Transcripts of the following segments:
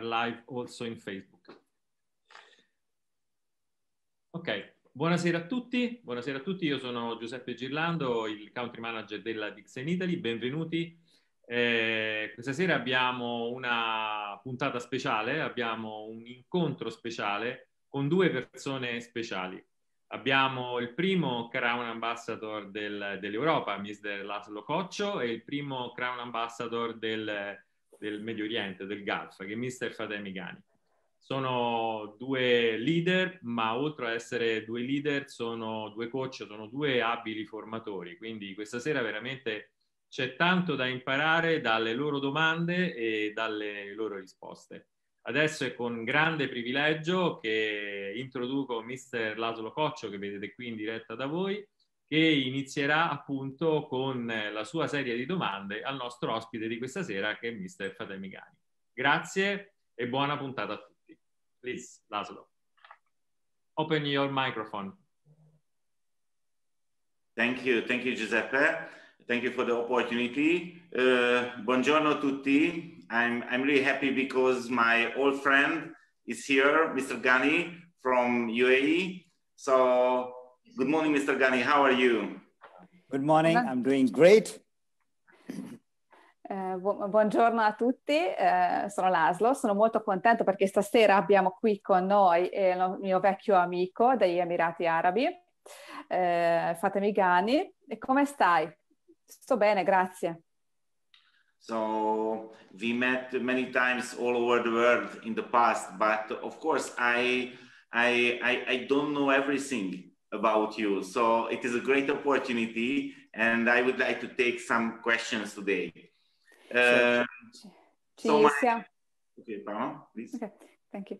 are live also in Facebook. Ok, buonasera a tutti, buonasera a tutti, io sono Giuseppe Girlando, il country manager della Dixon Italy, benvenuti. Eh, questa sera abbiamo una puntata speciale, abbiamo un incontro speciale con due persone speciali. Abbiamo il primo Crown Ambassador del, dell'Europa, Mr. Laszlo Coccio, e il primo Crown Ambassador del, del Medio Oriente, del Gulf, che è Mr. Fatemi Ghani. Sono due leader, ma oltre ad essere due leader sono due coach, sono due abili formatori, quindi questa sera veramente c'è tanto da imparare dalle loro domande e dalle loro risposte. Adesso è con grande privilegio che introduco Mr. Laszlo Coccio, che vedete qui in diretta da voi, che inizierà appunto con eh, la sua serie di domande al nostro ospite di questa sera che è Mr. Fatemigani. Grazie e buona puntata a tutti. Please, Laszlo. Open your microphone. Thank you, thank you Giuseppe. Thank you for the opportunity. Uh, buongiorno a tutti. I'm, I'm really happy because my old friend is here, Mr. Ghani from UAE. So Good morning, Mr. Ghani. How are you? Good morning. I'm doing great. Eh, bu buongiorno a tutti, eh, sono Laszlo, sono molto contento perché stasera abbiamo qui con noi eh, il mio vecchio amico degli Emirati Arabi, eh, Fatemi Ghani. E come stai? Sto bene, grazie. So we met many times all over the world in the past, but of course I, I, I, I don't know everything about you. So it is a great opportunity, and I would like to take some questions today. Certo. Uh, Ci so my... Okay, pardon, please. Okay. Thank you.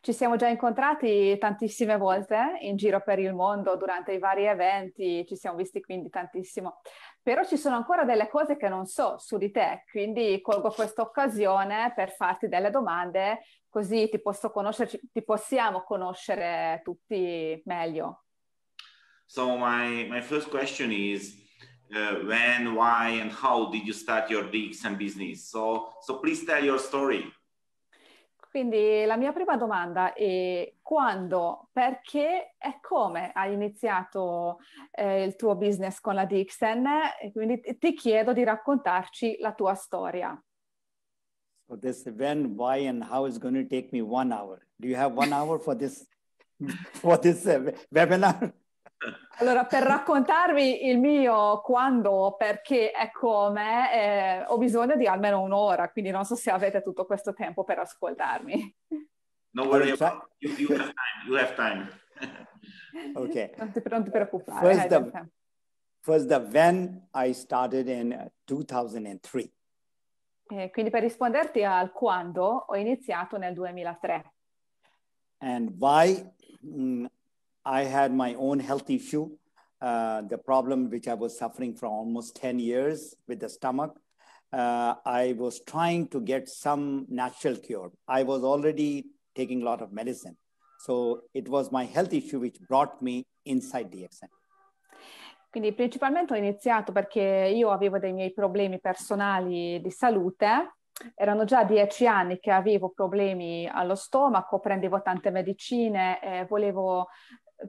Ci siamo già incontrati tantissime volte in giro per il mondo durante i vari eventi, ci siamo visti quindi tantissimo, però ci sono ancora delle cose che non so su di te, quindi colgo questa occasione per farti delle domande così ti, ti possiamo conoscere tutti meglio. So my, my first question is, uh, when, why, and how did you start your DXM business? So, so please tell your story. Quindi la mia prima domanda è quando, perché e come hai iniziato eh, il tuo business con la Dixon? quindi ti chiedo di raccontarci la tua storia. So this when, why and how is going to take me one hour. Do you have one hour for this, for this uh, webinar? Allora, per raccontarvi il mio quando, perché e come, eh, ho bisogno di almeno un'ora, quindi non so se avete tutto questo tempo per ascoltarmi. No worry, you, you have time, you have time. okay. Non ti, non ti preoccupare. First the, eh, first the when I started in 2003. Eh, eh, quindi per risponderti al quando, ho iniziato nel 2003. And why mm, i had my own health issue, uh, the problem which I was suffering for almost 10 years with the stomach. Uh, I was trying to get some natural cure. I was already taking a lot of medicine. So it was my health issue which brought me inside DXN. Quindi principalmente ho iniziato perché io avevo dei miei problemi personali di salute erano già dieci anni che avevo problemi allo stomaco, prendevo tante medicine, eh, volevo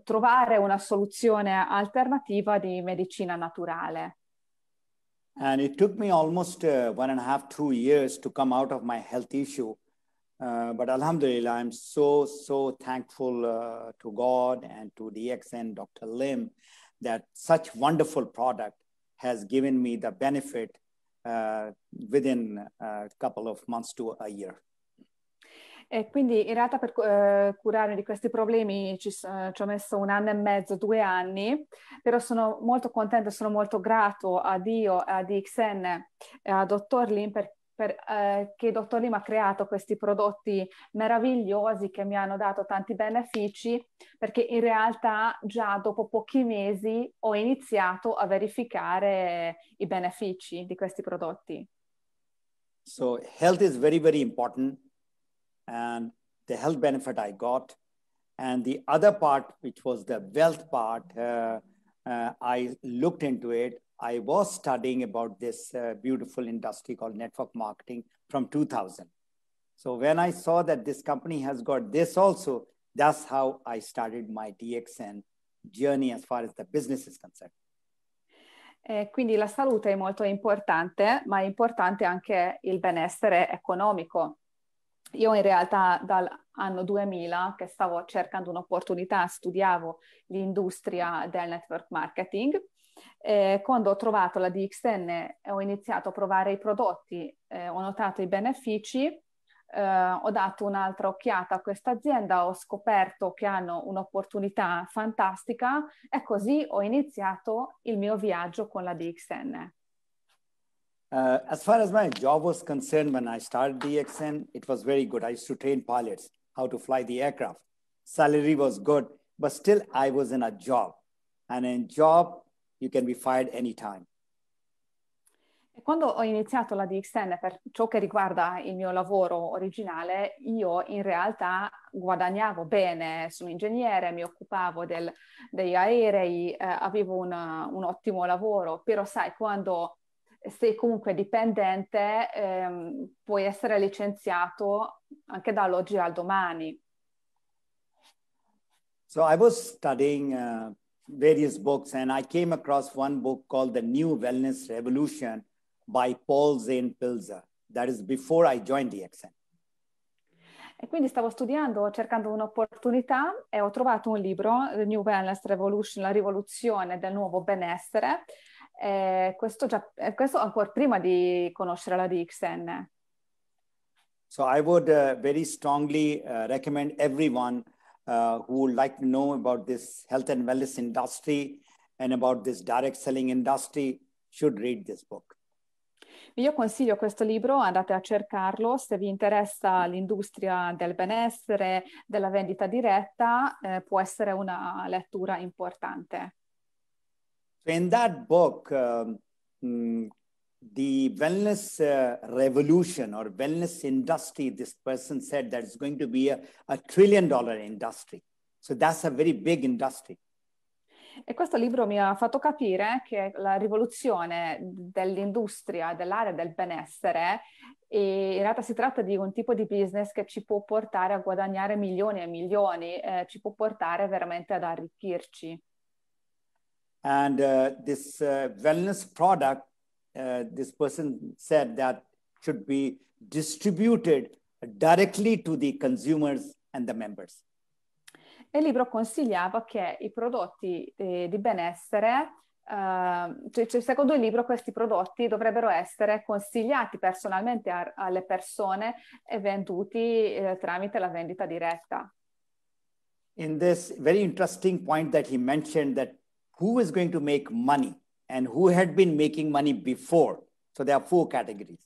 trovare una soluzione alternativa di medicina naturale. And it took me almost uh, one and a half, two years to come out of my health issue. Uh, but Alhamdulillah, I'm so, so thankful uh, to God and to DXN, Dr. Lim, that such wonderful product has given me the benefit uh, within a uh, couple of months to a year. E quindi in realtà per eh, curarmi di questi problemi ci, eh, ci, ho messo un anno e mezzo, due anni, però sono molto contenta, sono molto grato a Dio, a DXN e a Dottor Lin per, per, eh, che Dottor Lim ha creato questi prodotti meravigliosi che mi hanno dato tanti benefici, perché in realtà già dopo pochi mesi ho iniziato a verificare i benefici di questi prodotti. So health is very, very important. and the health benefit I got. And the other part, which was the wealth part, uh, uh, I looked into it. I was studying about this uh, beautiful industry called network marketing from 2000. So when I saw that this company has got this also, that's how I started my DXN journey as far as the business is concerned. Eh, quindi la salute è molto importante, ma è importante anche il benessere economico. Io in realtà dall'anno 2000 che stavo cercando un'opportunità, studiavo l'industria del network marketing. Eh, quando ho trovato la DXN e ho iniziato a provare i prodotti, eh, ho notato i benefici, eh, ho dato un'altra occhiata a questa azienda, ho scoperto che hanno un'opportunità fantastica e così ho iniziato il mio viaggio con la DXN. Uh, as far as my job was concerned, when I started DXN, it was very good. I used to train pilots how to fly the aircraft. Salary was good, but still I was in a job. And in job, you can be fired anytime. Quando ho iniziato la DXN per ciò che riguarda il mio lavoro originale, io in realtà guadagnavo bene, sono ingegnere, mi occupavo del, degli aerei, eh, avevo una, un ottimo lavoro, però sai, quando sei comunque dipendente ehm, puoi essere licenziato anche dall'oggi al domani. So I was studying uh, various books and I came across one book called The New Wellness Revolution by Paul Zane Pilzer. That is before I joined the EXN. E quindi stavo studiando, cercando un'opportunità e ho trovato un libro, The New Wellness Revolution, la rivoluzione del nuovo benessere, eh, questo, già, eh, questo ancora prima di conoscere la DXN. So I would uh, very strongly uh, recommend everyone uh, who would like to know about this health and wellness industry and about this direct selling industry should read this book. Io consiglio questo libro, andate a cercarlo se vi interessa l'industria del benessere, della vendita diretta, eh, può essere una lettura importante in that book, um, mm, the wellness uh, revolution or wellness industry, this person said that it's going to be a, a trillion dollar industry. So that's a very big industry. E questo libro mi ha fatto capire che la rivoluzione dell'industria, dell'area del benessere, in realtà si tratta di un tipo di business che ci può portare a guadagnare milioni e milioni, eh, ci può portare veramente ad arricchirci. And uh, this uh, wellness product, uh, this person said that should be distributed directly to the consumers and the members. Nel libro consigliava che i prodotti eh, di benessere Uh, cioè, secondo il libro questi prodotti dovrebbero essere consigliati personalmente a, alle persone e venduti eh, tramite la vendita diretta. In this very interesting point that he mentioned that who is going to make money and who had been making money before. So there are four categories.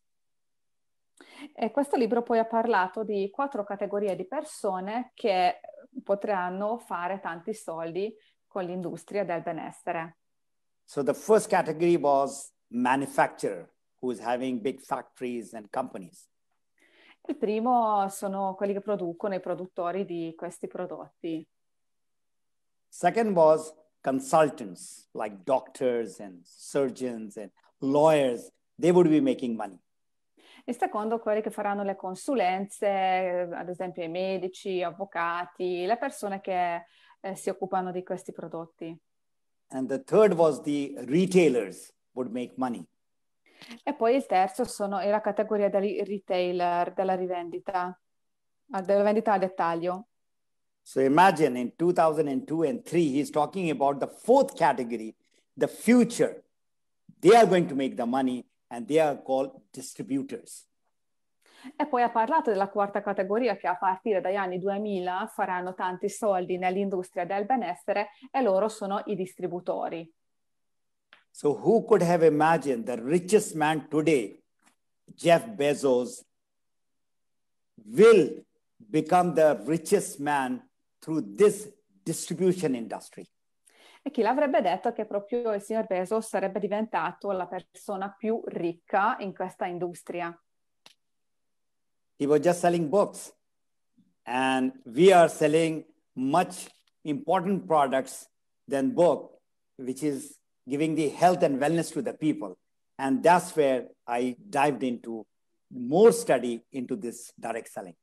E questo libro poi ha parlato di quattro categorie di persone che potranno fare tanti soldi con l'industria del benessere. So the first category was manufacturer who is having big factories and companies. Il primo sono quelli che producono i produttori di questi prodotti. Second was consultants like doctors and surgeons and lawyers, they would be making money. E secondo quelli che faranno le consulenze, ad esempio i medici, avvocati, le persone che eh, si occupano di questi prodotti. And the third was the retailers would make money. E poi il terzo sono, è la categoria dei retailer, della rivendita, della vendita a dettaglio. So imagine in 2002 and 3, he's talking about the fourth category, the future. They are going to make the money and they are called distributors. E poi ha parlato della quarta categoria che a partire dagli anni 2000 faranno tanti soldi nell'industria del benessere e loro sono i distributori. So who could have imagined the richest man today, Jeff Bezos, will become the richest man through this distribution industry. E chi l'avrebbe detto che proprio il signor Bezos sarebbe diventato la persona più ricca in questa industria? He was just selling books and we are selling much important products than book which is giving the health and wellness to the people. And that's where I dived into more study into this direct selling.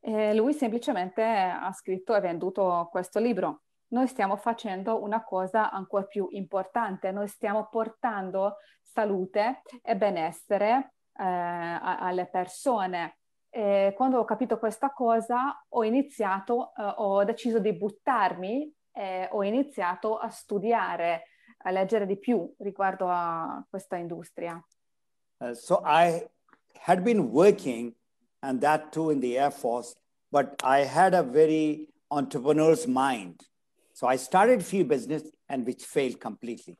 E lui semplicemente ha scritto e venduto questo libro. Noi stiamo facendo una cosa ancora più importante, noi stiamo portando salute e benessere eh, alle persone. E quando ho capito questa cosa ho iniziato, eh, ho deciso di buttarmi e ho iniziato a studiare, a leggere di più riguardo a questa industria. Uh, so I had been working and that too in the Air Force. But I had a very entrepreneur's mind. So I started few business and which failed completely.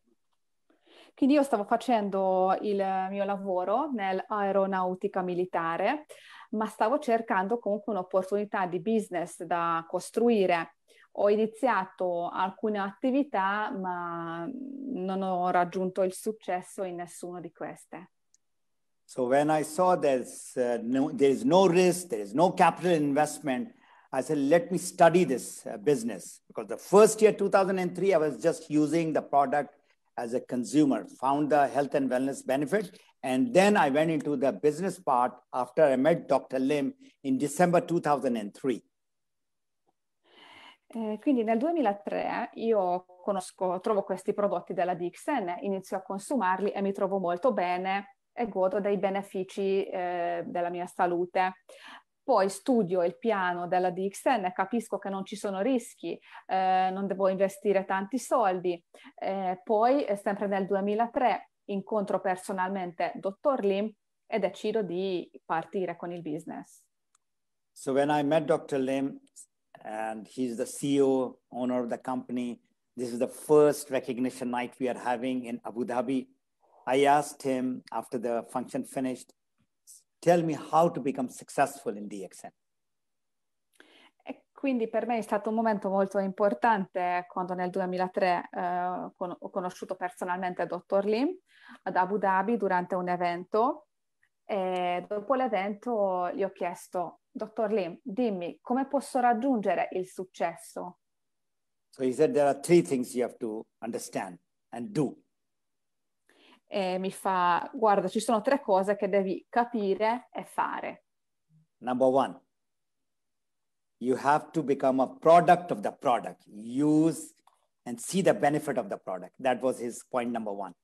Quindi io stavo facendo il mio lavoro nell'aeronautica militare, ma stavo cercando comunque un'opportunità di business da costruire. Ho iniziato alcune attività, ma non ho raggiunto il successo in nessuna di queste. So when I saw there's uh, no, there is no risk, there is no capital investment, I said, let me study this uh, business because the first year, 2003, I was just using the product as a consumer, found the health and wellness benefit. And then I went into the business part after I met Dr. Lim in December 2003. Eh, quindi nel 2003 eh, io conosco, trovo questi prodotti della Dixon, inizio a consumarli e mi trovo molto bene e godo dei benefici eh, della mia salute. Poi studio il piano della Dixon, capisco che non ci sono rischi, eh, non devo investire tanti soldi. Eh, poi, eh, sempre nel 2003, incontro personalmente dottor Lim e decido di partire con il business. So when I met Dr. Lim and he's the CEO, owner of the company, this is the first recognition night we are having in Abu Dhabi i asked him after the function finished, tell me how to become successful in DXN. E quindi per me è stato un momento molto importante quando nel 2003 eh, con- ho conosciuto personalmente il dottor Lim ad Abu Dhabi durante un evento e dopo l'evento gli ho chiesto, dottor Lim, dimmi come posso raggiungere il successo? So he said there are three things you have to understand and do e mi fa guarda ci sono tre cose che devi capire e fare. Number one, you have to become a product of the product. Use and see the benefit of the product. That was his point number one.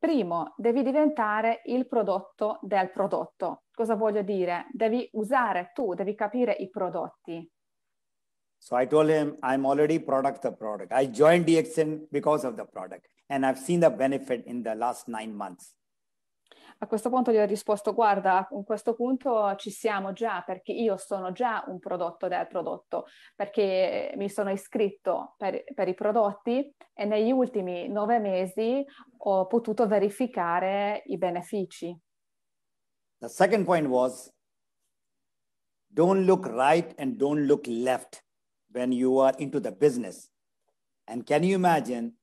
Primo, devi diventare il prodotto del prodotto. Cosa voglio dire? Devi usare tu, devi capire i prodotti. So I told him I'm already product of the product. I joined DXN because of the product and I've seen the benefit in the last nine months. A questo punto gli ho risposto, guarda, a questo punto ci siamo già perché io sono già un prodotto del prodotto, perché mi sono iscritto per, per i prodotti e negli ultimi nove mesi ho potuto verificare i benefici. The second point was, don't look right and don't look left when you are into the business. And can you imagine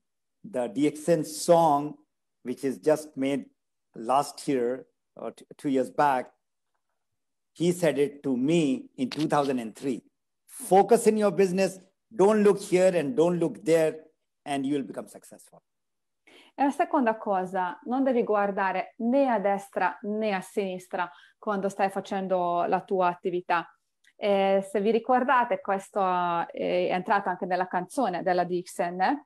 the DXN song, which is just made last year or two years back, he said it to me in 2003. Focus in your business, don't look here and don't look there, and you'll become successful. E la seconda cosa, non devi guardare né a destra né a sinistra quando stai facendo la tua attività. E se vi ricordate, questo eh, è entrato anche nella canzone della Dixon, eh?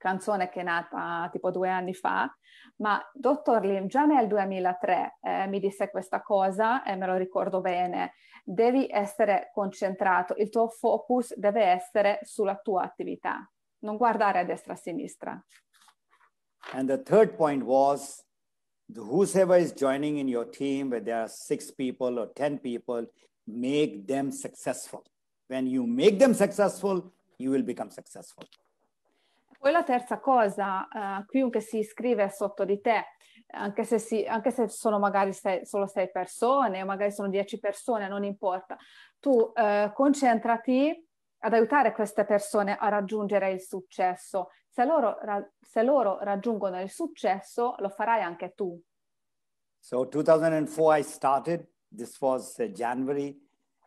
canzone che è nata tipo due anni fa, ma Dottor Lim già nel 2003 eh, mi disse questa cosa e me lo ricordo bene, devi essere concentrato, il tuo focus deve essere sulla tua attività, non guardare a destra e a sinistra. And the third point was whosoever is joining in your team, whether there are six people or ten people, make them successful. When you make them successful, you will become successful. Poi la terza cosa, eh, chiunque si iscrive sotto di te, anche se, si, anche se sono magari sei, solo sei persone, magari sono dieci persone, non importa, tu eh, concentrati ad aiutare queste persone a raggiungere il successo. Se loro, se loro raggiungono il successo, lo farai anche tu. So 2004 I started, this was uh, January,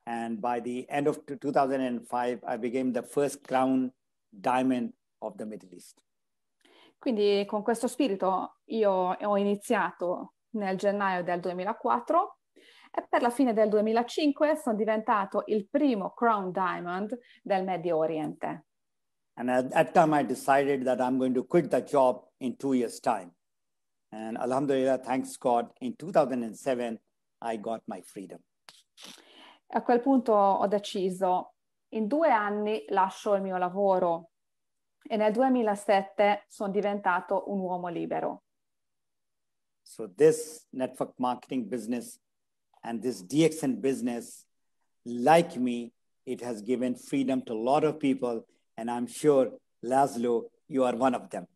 and by the end of 2005 I became the first crown diamond of the Middle East. Quindi con questo spirito io ho iniziato nel gennaio del 2004 e per la fine del 2005 sono diventato il primo Crown Diamond del Medio Oriente. And at that time I decided that I'm going to quit that job in two years' time. And alhamdulillah, thanks God, in 2007 I got my freedom. A quel punto ho deciso, in due anni lascio il mio lavoro e nel 2007 sono diventato un uomo libero. So this network marketing business and this DXN business, like me, it has given freedom to a lot of people and I'm sure Laszlo, you are one of them.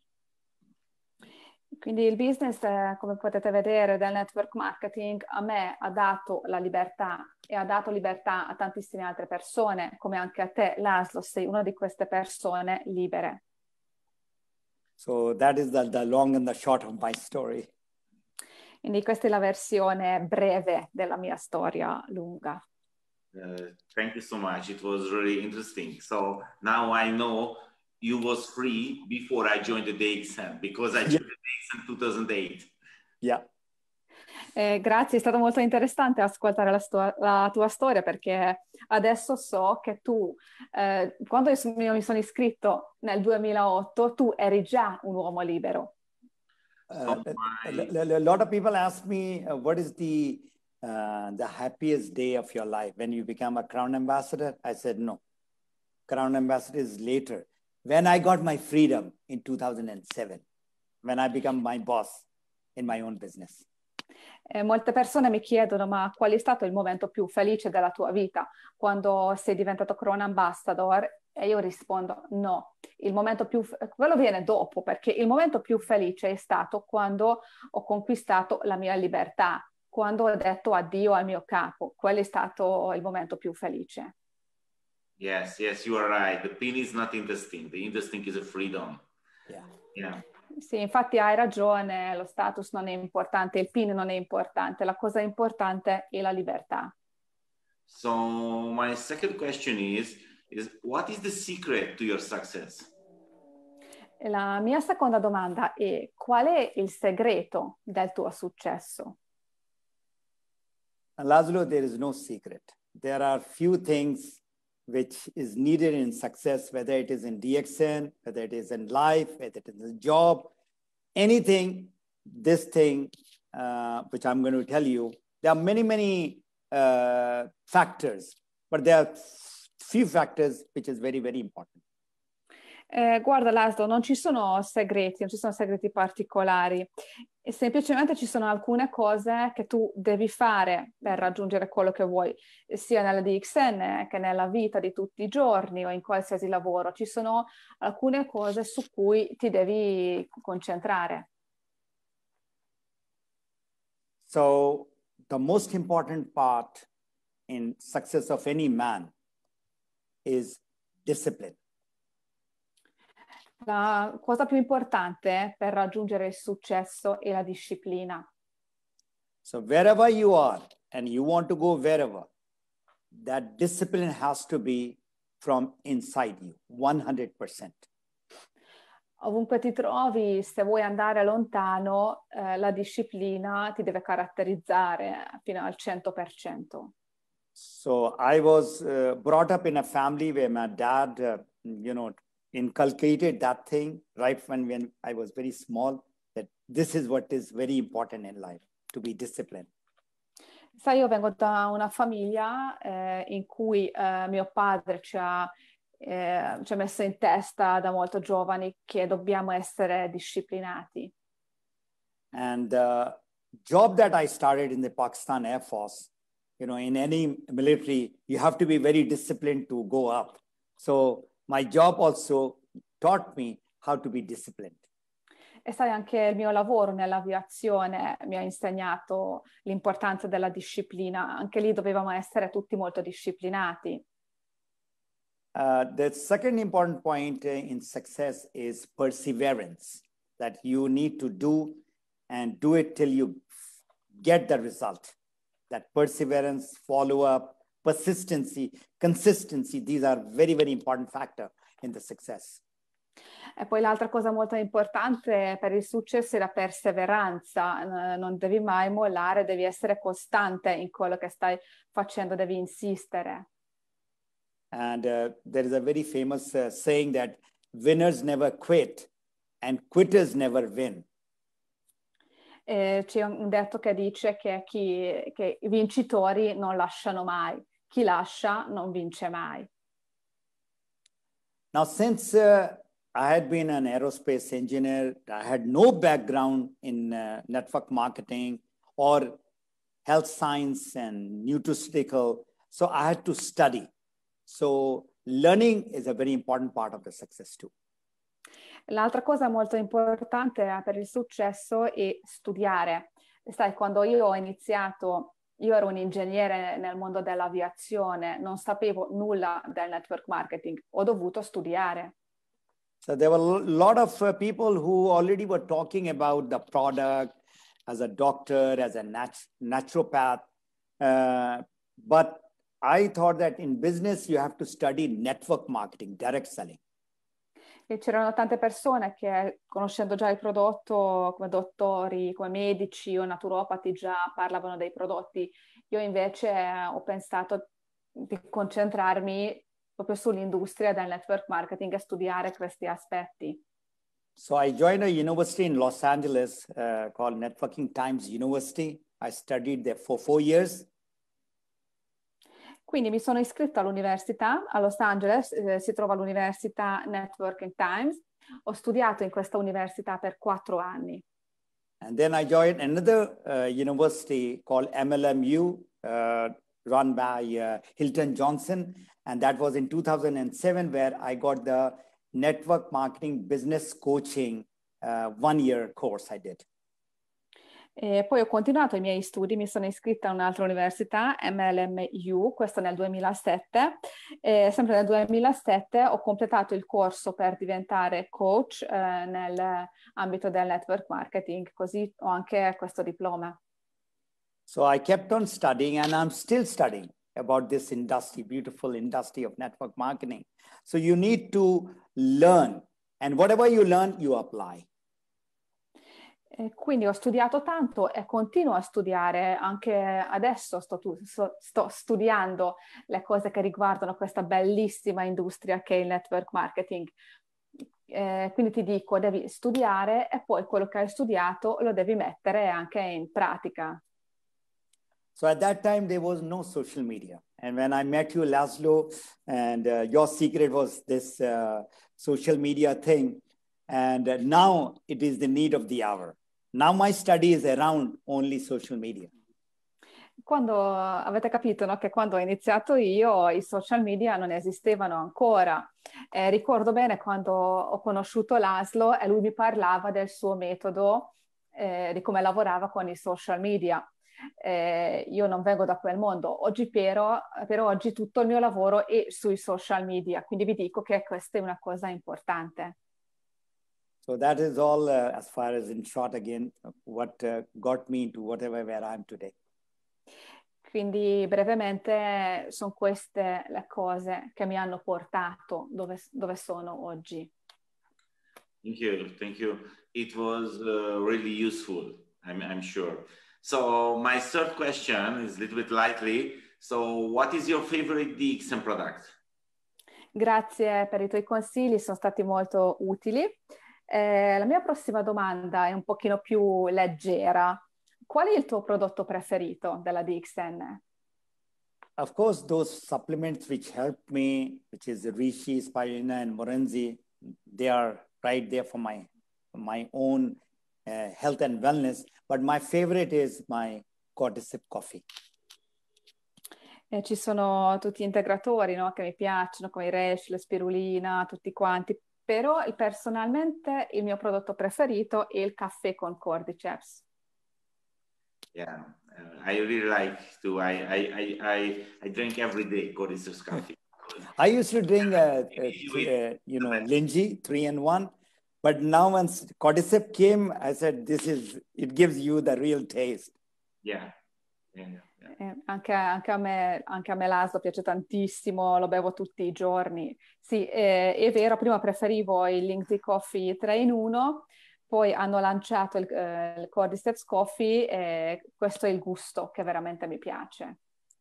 Quindi il business, come potete vedere, del network marketing a me ha dato la libertà e ha dato libertà a tantissime altre persone, come anche a te, Laszlo, sei una di queste persone libere. So that is the, the long and the short of my story. Quindi questa è la versione breve della mia storia lunga. Uh, thank you so much. It was really interesting. So now I know you was free before I joined the exam because I joined yeah. the exam 2008. Yeah. Eh, grazie, è stato molto interessante ascoltare la, sto- la, tua storia perché adesso so che tu, eh, quando io mi sono iscritto nel 2008, tu eri già un uomo libero. Uh, eh, a, eh, a lot of people ask me uh, what is the, uh, the happiest day of your life when you become a crown ambassador? I said no. Crown ambassador is later when I got my freedom in 2007, when I became my boss in my own business. Eh, molte persone mi chiedono ma qual è stato il momento più felice della tua vita quando sei diventato Crown Ambassador e io rispondo no, il momento più, quello viene dopo perché il momento più felice è stato quando ho conquistato la mia libertà, quando ho detto addio al mio capo, quello è stato il momento più felice. Yes, yes, you are right. The pin is not interesting. The interesting is a freedom. Yeah. yeah. Sì, infatti hai ragione, lo status non è importante, il PIN non è importante, la cosa importante è la libertà. So my second question is, is what is the secret to your success? La mia seconda domanda è qual è il segreto del tuo successo? Laszlo, there is no secret. There are few things which is needed in success, whether it is in DXN, whether it is in life, whether it is a job, anything, this thing, uh, which I'm going to tell you, there are many, many uh, factors, but there are few factors which is very, very important. Eh, guarda Laszlo, non ci sono segreti, non ci sono segreti particolari, e semplicemente ci sono alcune cose che tu devi fare per raggiungere quello che vuoi, sia nella DXN che nella vita di tutti i giorni o in qualsiasi lavoro. Ci sono alcune cose su cui ti devi concentrare. So, the most important part in success of any man is discipline la cosa più importante per raggiungere il successo è la disciplina. So wherever you are and you want to go wherever, that discipline has to be from inside you, 100%. Ovunque ti trovi, se vuoi andare lontano, eh, la disciplina ti deve caratterizzare fino al 100%. So I was uh, brought up in a family where my dad, uh, you know, inculcated that thing right when, when I was very small that this is what is very important in life to be disciplined. Sai, io vengo da una famiglia eh, in cui eh, mio padre ci ha, eh, ci ha messo in testa da molto giovani che dobbiamo essere disciplinati. And the uh, job that I started in the Pakistan Air Force, you know, in any military, you have to be very disciplined to go up. So my job also taught me how to be disciplined. E sai, anche il mio lavoro nell'aviazione mi ha insegnato l'importanza della disciplina. Anche lì dovevamo essere tutti molto disciplinati. Uh, the second important point in success is perseverance, that you need to do and do it till you get the result. That perseverance, follow up, persistency, consistency, these are very, very important factor in the success. E poi l'altra cosa molto importante per il successo è la perseveranza, non devi mai mollare, devi essere costante in quello che stai facendo, devi insistere. And uh, there is a very famous uh, saying that winners never quit and quitters never win. Eh, c'è un detto che dice che, chi, che i vincitori non lasciano mai chi lascia non vince mai. Now, since uh, I had been an aerospace engineer, I had no background in uh, network marketing or health science and nutraceutical, so I had to study. So, learning is a very important part of the success too. L'altra cosa molto importante eh, per il successo è studiare. Sai, quando io ho iniziato io ero un ingegnere nel mondo dell'aviazione, non sapevo nulla del network marketing, ho dovuto studiare. So there were a lot of uh, people who already were talking about the product as a doctor, as a nat- naturopath, uh, but I thought that in business you have to study network marketing, direct selling e c'erano tante persone che, conoscendo già il prodotto, come dottori, come medici o naturopati, già parlavano dei prodotti. Io invece eh, ho pensato di concentrarmi proprio sull'industria del network marketing e studiare questi aspetti. So I joined a university in Los Angeles uh, called Networking Times University. I studied there for four years. Quindi mi sono iscritta all'università, a Los Angeles eh, si trova l'Università Networking Times. Ho studiato in questa università per quattro anni. And then I joined another uh, university called MLMU, uh, eh, run by uh, Hilton Johnson. And that was in 2007, where I got the network marketing business coaching one year course I did. E poi ho continuato i miei studi, mi sono iscritta a un'altra università, MLMU, questo nel 2007. E sempre nel 2007 ho completato il corso per diventare coach eh, nell'ambito del network marketing, così ho anche questo diploma. So I kept on studying and I'm still studying about this industry, beautiful industry of network marketing. So you need to learn and whatever you learn, you apply. E quindi ho studiato tanto e continuo a studiare, anche adesso sto, tu, sto, sto, studiando le cose che riguardano questa bellissima industria che è il network marketing. Eh, quindi ti dico, devi studiare e poi quello che hai studiato lo devi mettere anche in pratica. So at that time there was no social media. And when I met you, Laszlo, and uh, your secret was this uh, social media thing. And now it is the need of the hour. Now my study is around only social media. Quando avete capito no, che quando ho iniziato io i social media non esistevano ancora. Eh, ricordo bene quando ho conosciuto l'Aslo e lui mi parlava del suo metodo, eh, di come lavorava con i social media. Eh, io non vengo da quel mondo. Oggi però, per oggi tutto il mio lavoro è sui social media, quindi vi dico che questa è una cosa importante. So that is all uh, as far as in short again what uh, got me into whatever where I am today. Quindi brevemente sono queste le cose che mi hanno portato dove, dove sono oggi. Thank you, thank you. It was uh, really useful, I'm, I'm sure. So my third question is a little bit lightly. So what is your favorite DXM product? Grazie per i tuoi consigli, sono stati molto utili. Eh, la mia prossima domanda è un pochino più leggera. Qual è il tuo prodotto preferito della DXN? Of course, those supplements which help me, which is Rishi, Spirulina and Morenzi, they are right there for my, my own uh, health and wellness. But my favorite is my cordyceps coffee. Eh, ci sono tutti gli integratori no? che mi piacciono, come i Resh, la spirulina, tutti quanti. però personalmente il mio prodotto preferito è il caffè con cordyceps. Yeah, uh, I really like to. I I I I, I drink every day cordyceps coffee. I used to drink, uh, uh, uh you know, Linji three and one, but now once cordyceps came, I said, "This is it gives you the real taste." Yeah, yeah. Eh, anche, anche, a me, anche a me l'aslo piace tantissimo, lo bevo tutti i giorni. Sì, eh, è vero, prima preferivo il Linksy Coffee 3 in 1, poi hanno lanciato il, eh, il Cordyceps Coffee e questo è il gusto che veramente mi piace.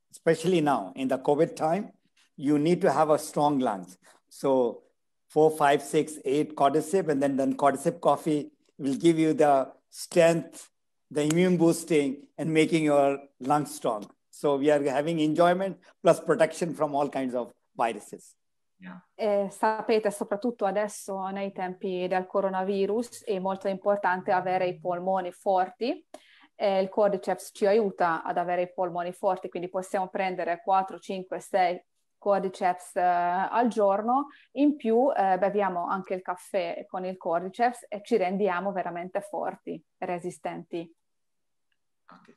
Especially now, in the COVID time, you need to have a strong lunch. So 4, 5, 6, 8 Cordyceps and then, then Cordyceps Coffee will give you the strength the immune boosting and making your lungs strong. So we are having enjoyment plus protection from all kinds of viruses. Yeah. Eh, sapete soprattutto adesso nei tempi del coronavirus è molto importante avere i polmoni forti. Eh, il cordyceps ci aiuta ad avere i polmoni forti, quindi possiamo prendere 4, 5, 6 cordyceps eh, al giorno. In più eh, beviamo anche il caffè con il cordyceps e ci rendiamo veramente forti, resistenti. Okay.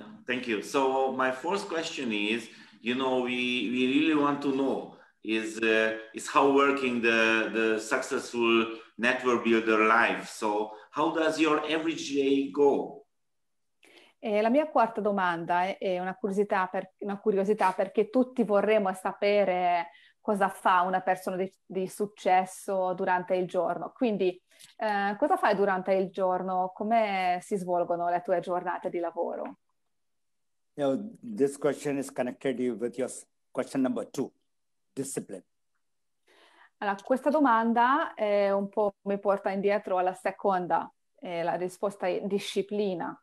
Um, thank you. So my first question is, you know, we, we really want to know is, uh, is how working the, the successful network builder life. So how does your average day go? E eh, la mia quarta domanda è una curiosità, per, una curiosità perché tutti vorremmo sapere cosa fa una persona di, di successo durante il giorno. Quindi eh, cosa fai durante il giorno? Come si svolgono le tue giornate di lavoro? You know, this question is connected with your question number two, discipline. Allora, questa domanda eh, un po' mi porta indietro alla seconda, eh, la risposta è disciplina.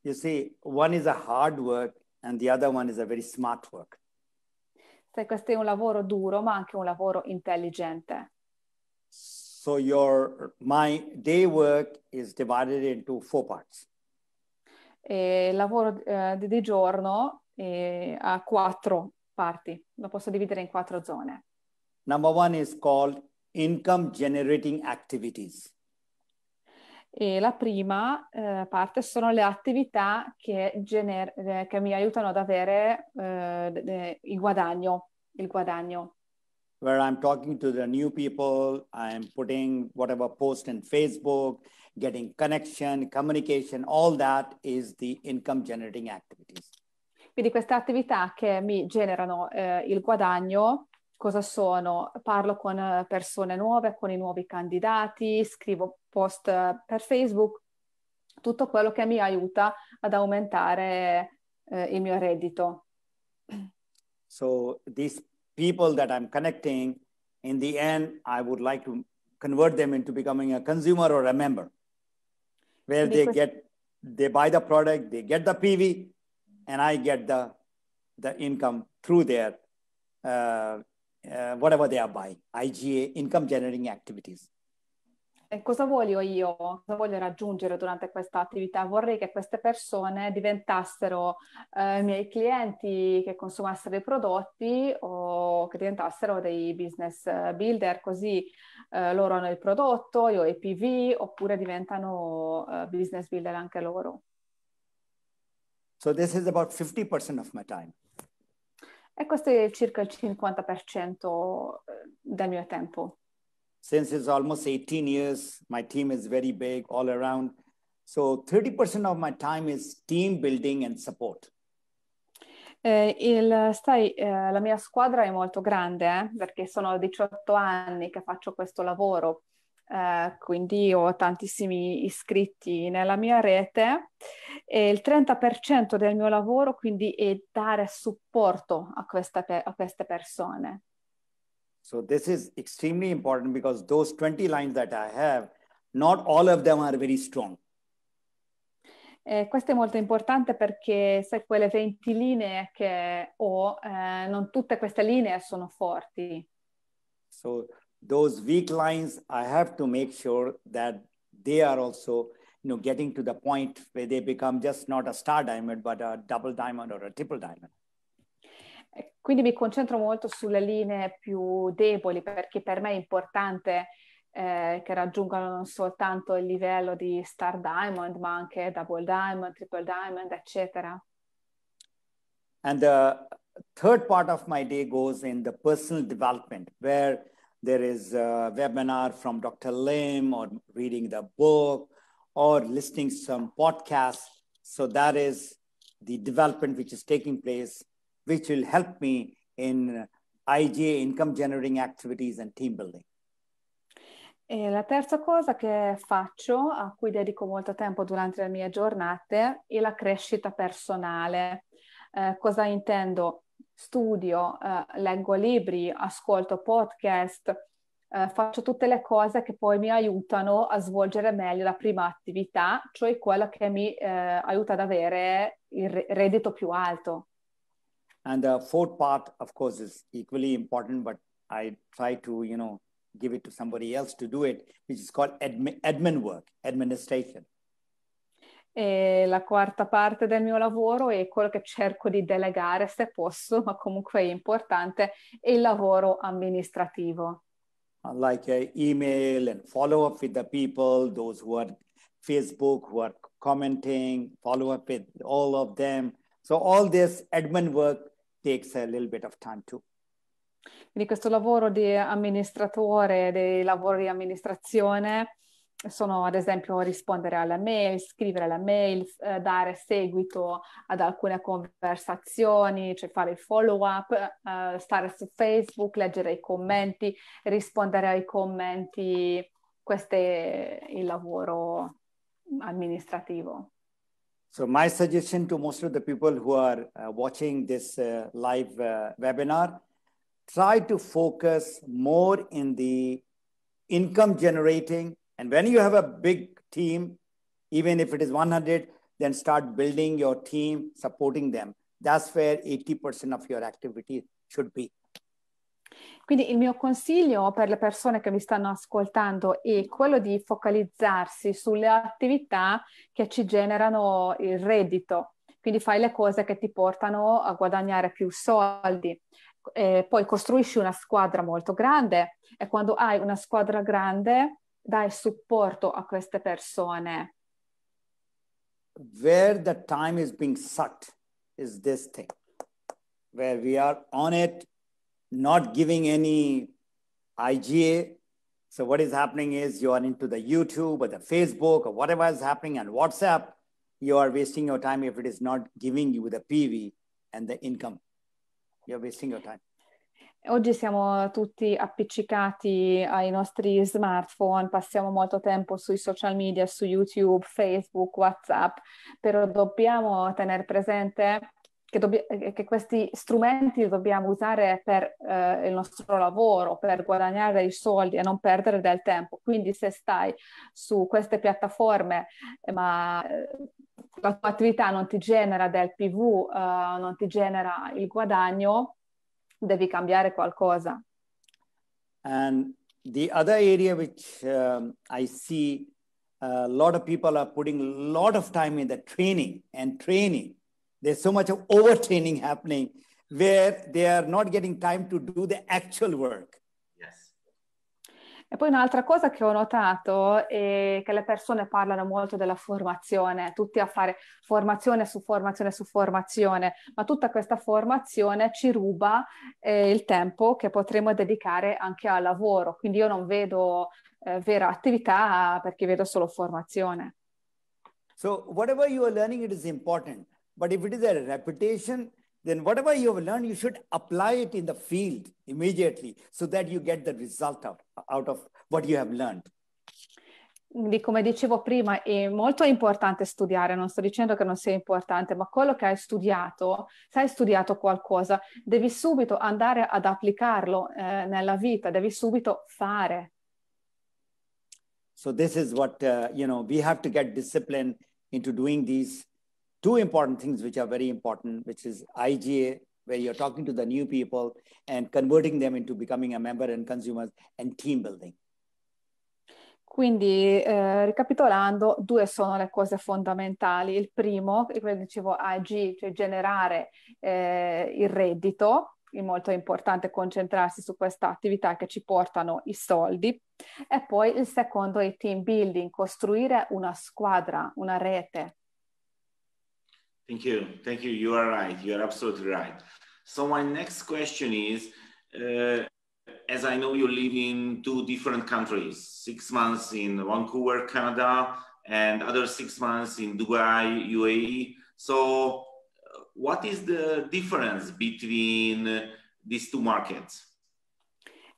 You see, one is a hard work and the other one is a very smart work. Cioè, questo è un lavoro duro, ma anche un lavoro intelligente. So your my day work is divided into four parts. E il lavoro eh, di, di giorno eh, ha quattro parti, lo posso dividere in quattro zone. Number one is called income generating activities. E la prima eh, parte sono le attività che, gener- eh, che mi aiutano ad avere eh, eh, il guadagno, il guadagno. Where I'm talking to the new people, I'm putting whatever post in Facebook, getting connection, communication, all that is the income generating activities. Quindi queste attività che mi generano eh, il guadagno, cosa sono? Parlo con eh, persone nuove, con i nuovi candidati, scrivo post per Facebook, tutto quello che mi aiuta ad aumentare eh, il mio reddito. So these people that I'm connecting, in the end, I would like to convert them into becoming a consumer or a member, where they get, they buy the product, they get the PV, and I get the, the income through their, uh, uh, whatever they are buying, IGA, income generating activities. E cosa voglio io, cosa voglio raggiungere durante questa attività? Vorrei che queste persone diventassero eh, miei clienti, che consumassero dei prodotti o che diventassero dei business eh, builder, così eh, loro hanno il prodotto, io ho i PV, oppure diventano eh, business builder anche loro. So this is about 50% of my time. E questo è circa il 50% eh, del mio tempo since it's almost 18 years, my team is very big all around. So 30% of my time is team building and support. Eh, il, stai, eh, la mia squadra è molto grande eh, perché sono 18 anni che faccio questo lavoro, eh, quindi ho tantissimi iscritti nella mia rete e il 30% del mio lavoro quindi è dare supporto a, questa, a queste persone. So this is extremely important because those 20 lines that I have, not all of them are very strong. Eh, questo è molto importante perché se quelle 20 linee che ho, eh, non tutte queste linee sono forti. So those weak lines, I have to make sure that they are also you know, getting to the point where they become just not a star diamond, but a double diamond or a triple diamond. Quindi mi concentro molto sulle linee più deboli perché per me è importante eh, che raggiungano non soltanto il livello di Star Diamond, ma anche Double Diamond, Triple Diamond, eccetera. And the uh, third part of my day goes in the personal development, where there is a webinar from Dr. Lim or reading the book or listening to some podcasts. So that is the development which is taking place which will help me in IGA income generating activities and team building. E la terza cosa che faccio, a cui dedico molto tempo durante le mie giornate, è la crescita personale. Eh, cosa intendo? Studio, eh, leggo libri, ascolto podcast, eh, faccio tutte le cose che poi mi aiutano a svolgere meglio la prima attività, cioè quella che mi eh, aiuta ad avere il reddito più alto. And the fourth part, of course, is equally important, but I try to, you know, give it to somebody else to do it, which is called admin, admin work, administration. E la quarta parte del mio lavoro è quello che cerco di delegare se posso, ma comunque è importante, è il lavoro amministrativo. Uh, like uh, email and follow up with the people, those who are Facebook, who are commenting, follow up with all of them. So all this admin work takes a little bit of time too. Quindi questo lavoro di amministratore, dei lavori di amministrazione, sono ad esempio rispondere alla mail, scrivere la mail, eh, dare seguito ad alcune conversazioni, cioè fare il follow up, eh, stare su Facebook, leggere i commenti, rispondere ai commenti. Questo è il lavoro amministrativo. So my suggestion to most of the people who are uh, watching this uh, live uh, webinar, try to focus more in the income generating. And when you have a big team, even if it is 100, then start building your team, supporting them. That's where 80% of your activity should be. Quindi il mio consiglio per le persone che mi stanno ascoltando è quello di focalizzarsi sulle attività che ci generano il reddito. Quindi fai le cose che ti portano a guadagnare più soldi. Eh, poi costruisci una squadra molto grande e quando hai una squadra grande dai supporto a queste persone. Where the time is being sucked is this thing, where we are on it not giving any IGA. So what is happening is you are into the YouTube or the Facebook or whatever is happening and WhatsApp. You are wasting your time if it is not giving you the PV and the income. You're wasting your time. Oggi siamo tutti appiccicati ai nostri smartphone, passiamo molto tempo sui social media, su YouTube, Facebook, WhatsApp, però dobbiamo tenere presente che, dobb- eh, che questi strumenti li dobbiamo usare per eh, il nostro lavoro, per guadagnare i soldi e non perdere del tempo. Quindi se stai su queste piattaforme eh, ma eh, la tua attività non ti genera del PV, uh, non ti genera il guadagno, devi cambiare qualcosa. And the other area which um, I see uh, a lot of people are putting a lot of time in the training and training There's so much of overtraining happening where they are not getting time to do the actual work. Yes. E poi un'altra cosa che ho notato è che le persone parlano molto della formazione, tutti a fare formazione su formazione su formazione, ma tutta questa formazione ci ruba eh, il tempo che potremmo dedicare anche al lavoro, quindi io non vedo eh, vera attività perché vedo solo formazione. So whatever you are learning it is important. But if it is a repetition, then whatever you have learned, you should apply it in the field immediately so that you get the result out, out of what you have learned. Quindi, come dicevo prima, è molto importante studiare, non sto dicendo che non sia importante, ma quello che hai studiato, se hai studiato qualcosa, devi subito andare ad applicarlo eh, nella vita, devi subito fare. So this is what, uh, you know, we have to get discipline into doing these two important things which are very important, which is IGA, where you're talking to the new people and converting them into becoming a member and consumers and team building. Quindi, eh, ricapitolando, due sono le cose fondamentali. Il primo, come dicevo, AG, cioè generare eh, il reddito, è molto importante concentrarsi su questa attività che ci portano i soldi. E poi il secondo è team building, costruire una squadra, una rete, Thank you. Thank you. You are right. You are absolutely right. So my next question is, uh, as I know you live in two different countries, six months in Vancouver, Canada, and other six months in Dubai, UAE. So uh, what is the difference between uh, these two markets?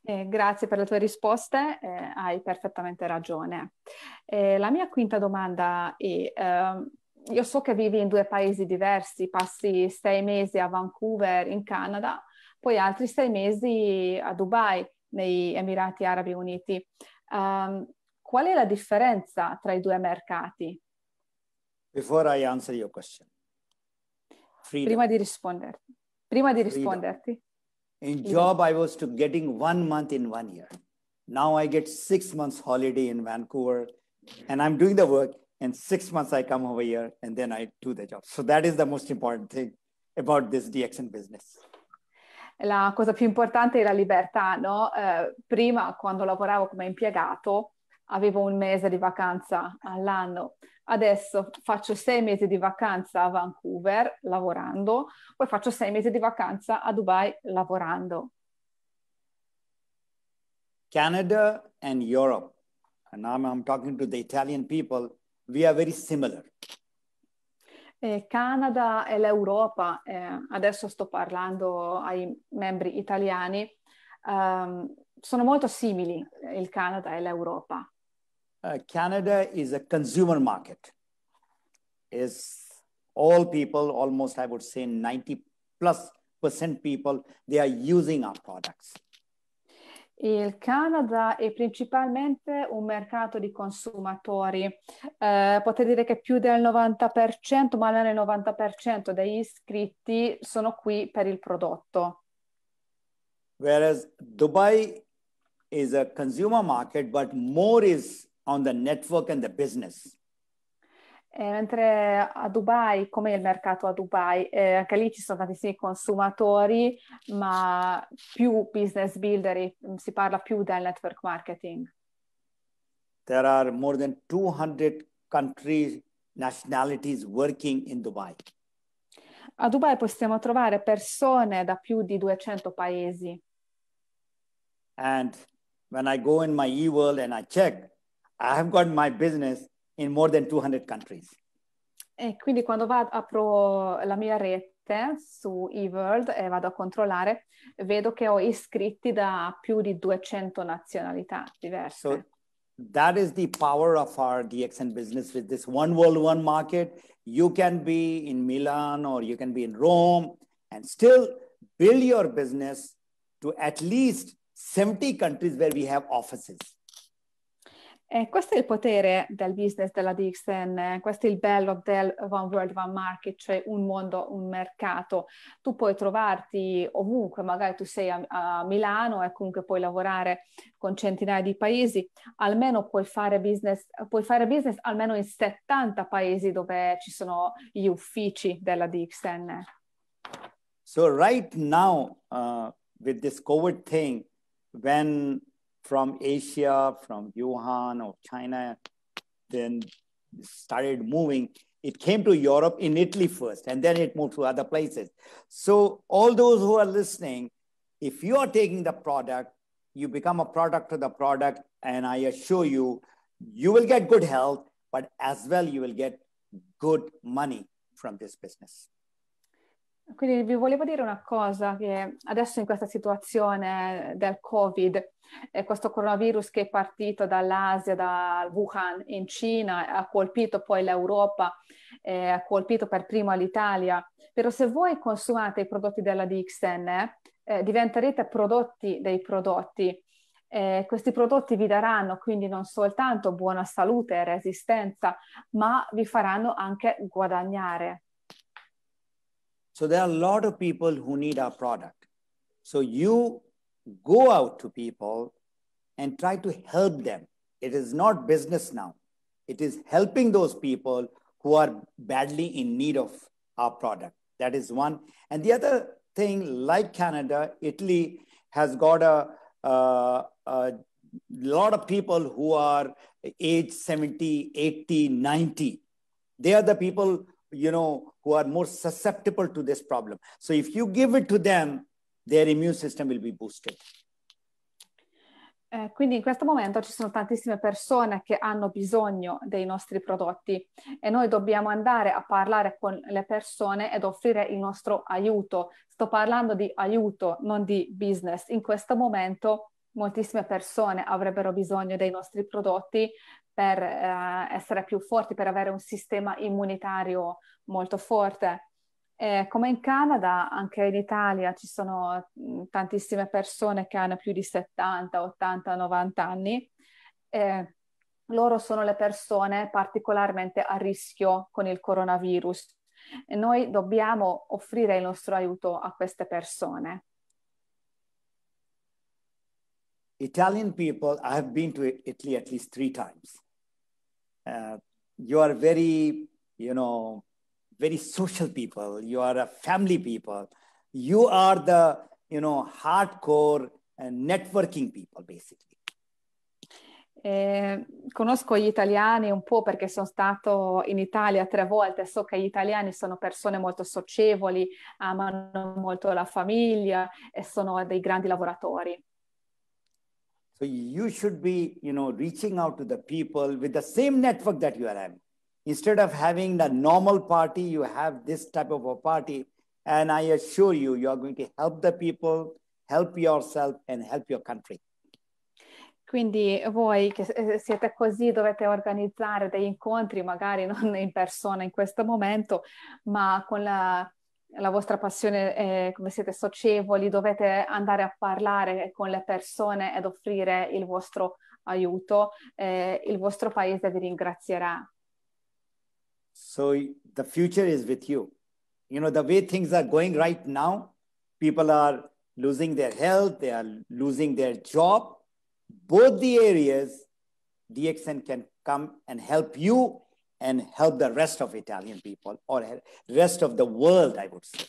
Eh, grazie per le tue risposte, eh, hai perfettamente ragione. Eh, la mia quinta domanda è, ehm, io so che vivi in due paesi diversi, passi sei mesi a Vancouver in Canada, poi altri sei mesi a Dubai, nei Emirati Arabi Uniti. Um, qual è la differenza tra i due mercati? Before I answer your question. Freedom. Prima di risponderti. Prima di risponderti. In job I was to getting one month in one year. Now I get six months holiday in Vancouver and I'm doing the work and six months I come over here and then I do the job. So that is the most important thing about this DXN business. La cosa più importante è la libertà, no? Eh, prima, quando lavoravo come impiegato, avevo un mese di vacanza all'anno. Adesso faccio sei mesi di vacanza a Vancouver lavorando, poi faccio sei mesi di vacanza a Dubai lavorando. Canada and Europe. And now I'm talking to the Italian people we are very similar. Eh, Canada e l'Europa, eh, adesso sto parlando ai membri italiani, um, sono molto simili eh, il Canada e l'Europa. Uh, Canada is a consumer market. Is all people, almost I would say 90 plus percent people, they are using our products. Il Canada è principalmente un mercato di consumatori. Eh, potrei dire che più del 90%, ma non il 90% degli iscritti sono qui per il prodotto. Whereas Dubai is a consumer market, but more is on the network and the business. Eh, mentre a Dubai, come il mercato a Dubai, eh, anche lì ci sono tantissimi consumatori, ma più business builder, mm, si parla più del network marketing. There are more than 200 countries, nationalities working in Dubai. A Dubai possiamo trovare persone da più di 200 paesi. And when I go in my e-world and I check, I have got my business in more than 200 countries. E quindi quando vado, apro la mia rete su eWorld e vado a controllare, vedo che ho iscritti da più di 200 nazionalità diverse. So that is the power of our DXN business with this one world, one market. You can be in Milan or you can be in Rome and still build your business to at least 70 countries where we have offices. E eh, questo è il potere del business della Dixon, eh, questo è il bello del One World, One Market, cioè un mondo, un mercato. Tu puoi trovarti ovunque, magari tu sei a, a Milano e comunque puoi lavorare con centinaia di paesi, almeno puoi fare, business, puoi fare business, almeno in 70 paesi dove ci sono gli uffici della Dixon. Eh. So right now uh, with this COVID thing, when from Asia, from Wuhan or China, then started moving. It came to Europe in Italy first, and then it moved to other places. So, all those who are listening, if you are taking the product, you become a product of the product, and I assure you, you will get good health, but as well, you will get good money from this business. Quindi vi volevo dire una cosa, che adesso in questa situazione del Covid, eh, questo coronavirus che è partito dall'Asia, da Wuhan in Cina, ha colpito poi l'Europa, eh, ha colpito per primo l'Italia, però se voi consumate i prodotti della DXN, eh, eh, diventerete prodotti dei prodotti. Eh, questi prodotti vi daranno quindi non soltanto buona salute e resistenza, ma vi faranno anche guadagnare. So there are a lot of people who need our product. So you go out to people and try to help them. It is not business now. It is helping those people who are badly in need of our product. That is one. And the other thing, like Canada, Italy has got a, a lot of people who are age 70, 80, 90. They are the people you know, who are more susceptible to this problem. So if you give it to them, their immune system will be boosted. Eh, quindi in questo momento ci sono tantissime persone che hanno bisogno dei nostri prodotti e noi dobbiamo andare a parlare con le persone ed offrire il nostro aiuto. Sto parlando di aiuto, non di business. In questo momento moltissime persone avrebbero bisogno dei nostri prodotti per eh, essere più forti, per avere un sistema immunitario molto forte. E come in Canada, anche in Italia ci sono mm, tantissime persone che hanno più di 70, 80, 90 anni. Eh, loro sono le persone particolarmente a rischio con il coronavirus. E noi dobbiamo offrire il nostro aiuto a queste persone. Italian people, I have been to Italy at least three times. Uh, you are very, you know, very social people. You are a family people. You are the, you know, hardcore networking people, basically. Eh, conosco gli italiani un po' perché sono stato in Italia tre volte, so che gli italiani sono persone molto socievoli, amano molto la famiglia e sono dei grandi lavoratori. So you should be, you know, reaching out to the people with the same network that you are having. Instead of having the normal party, you have this type of a party. And I assure you, you are going to help the people, help yourself, and help your country. Quindi voi che eh, siete così dovete organizzare degli incontri, magari non in persona in questo momento, ma con la la vostra passione è come siete socievoli, dovete andare a parlare con le persone ed offrire il vostro aiuto, eh, il vostro paese vi ringrazierà. So the future is with you. You know, the way things are going right now, people are losing their health, they are losing their job. Both the areas, DXN can come and help you and help the rest of Italian people or rest of the world, I would say.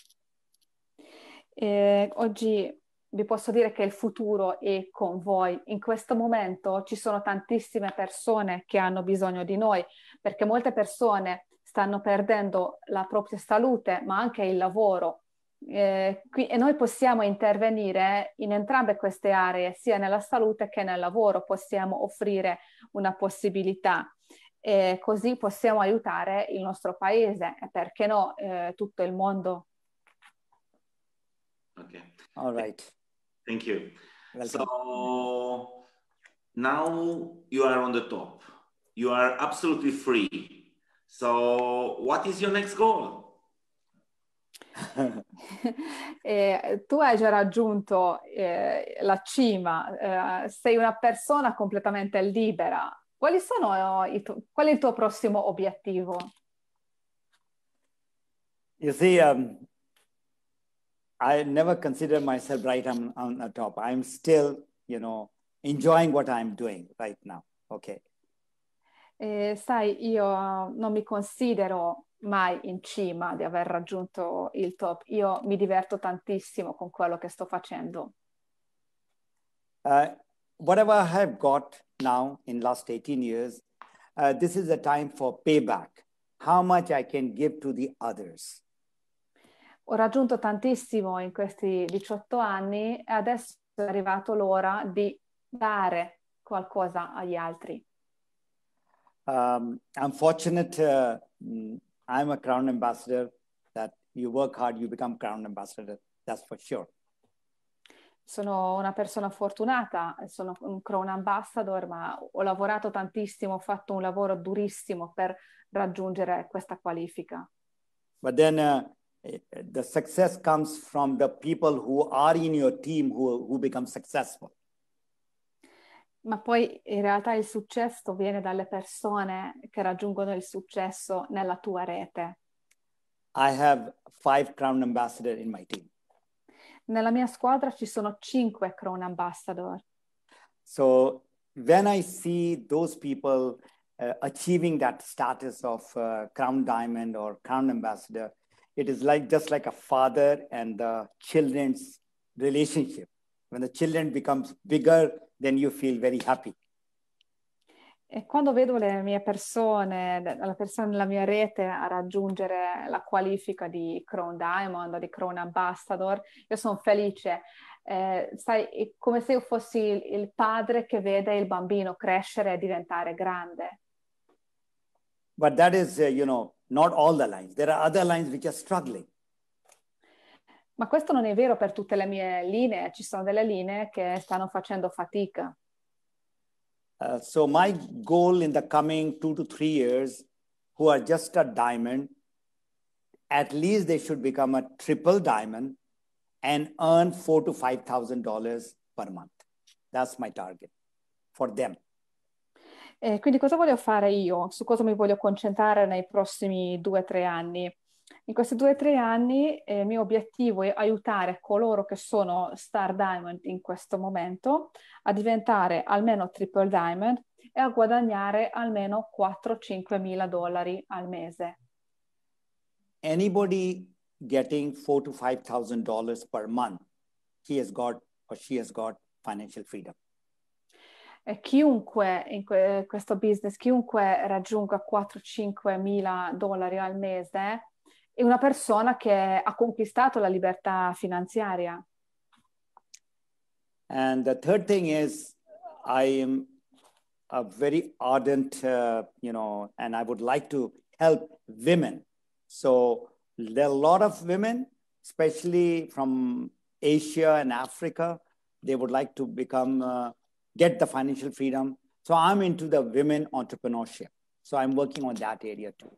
Eh, oggi vi posso dire che il futuro è con voi. In questo momento ci sono tantissime persone che hanno bisogno di noi perché molte persone stanno perdendo la propria salute ma anche il lavoro. Eh, qui, e noi possiamo intervenire in entrambe queste aree, sia nella salute che nel lavoro, possiamo offrire una possibilità e così possiamo aiutare il nostro paese e perché no eh, tutto il mondo. Okay. All right. Thank you. Welcome. So now you are on the top. You are absolutely free. So what is your next goal? eh, tu hai già raggiunto eh, la cima, eh, sei una persona completamente libera, eh, tu- qual è il tuo prossimo obiettivo? You see, um, I never consider myself right on, on a top. I'm still, you know, enjoying what I'm doing right now. Okay. Eh, sai, io non mi considero mai in cima di aver raggiunto il top. Io mi diverto tantissimo con quello che sto facendo. Uh, whatever I have got now in last 18 years, uh, this is a time for payback. How much I can give to the others. Ho raggiunto tantissimo in questi 18 anni e adesso è arrivato l'ora di dare qualcosa agli altri. Um, I'm fortunate uh, mm, I'm a crown ambassador that you work hard, you become crown ambassador, that's for sure. sono una persona fortunata, sono un crown ambassador, ma ho lavorato tantissimo, ho fatto un lavoro durissimo per raggiungere questa qualifica. But then uh, eh, the success comes from the people who are in your team who, who become successful. Ma poi in realtà il successo viene dalle persone che raggiungono il successo nella tua rete. I have five crown ambassador in my team. Nella mia squadra ci sono cinque Crown Ambassador. So when I see those people uh, achieving that status of uh, Crown Diamond or Crown Ambassador, it is like just like a father and the children's relationship. When the children becomes bigger, then you feel very happy. E quando vedo le mie persone, la persona nella mia rete a raggiungere la qualifica di Crown Diamond, di Crown Ambassador, io sono felice. Eh, sai, è come se io fossi il padre che vede il bambino crescere e diventare grande. But that is, uh, you know, not all the lines. There are other lines which are struggling. Ma questo non è vero per tutte le mie linee, ci sono delle linee che stanno facendo fatica. Uh, so my goal in the coming two to three years, who are just a diamond, at least they should become a triple diamond and earn four to five thousand dollars per month. That's my target for them. Eh, quindi cosa voglio fare io? Su cosa mi voglio concentrare nei prossimi due o tre anni? In questi due o tre anni eh, il mio obiettivo è aiutare coloro che sono Star Diamond in questo momento a diventare almeno Triple Diamond e a guadagnare almeno 4-5 mila dollari al mese. Anybody getting 4 to dollars per month, he has got or she has got financial freedom. E chiunque in que- questo business, chiunque raggiunga 4-5 mila dollari al mese, è una persona che ha conquistato la libertà finanziaria. And the third thing is, I am a very ardent, uh, you know, and I would like to help women. So there are a lot of women, especially from Asia and Africa, they would like to become, uh, get the financial freedom. So I'm into the women entrepreneurship. So I'm working on that area too.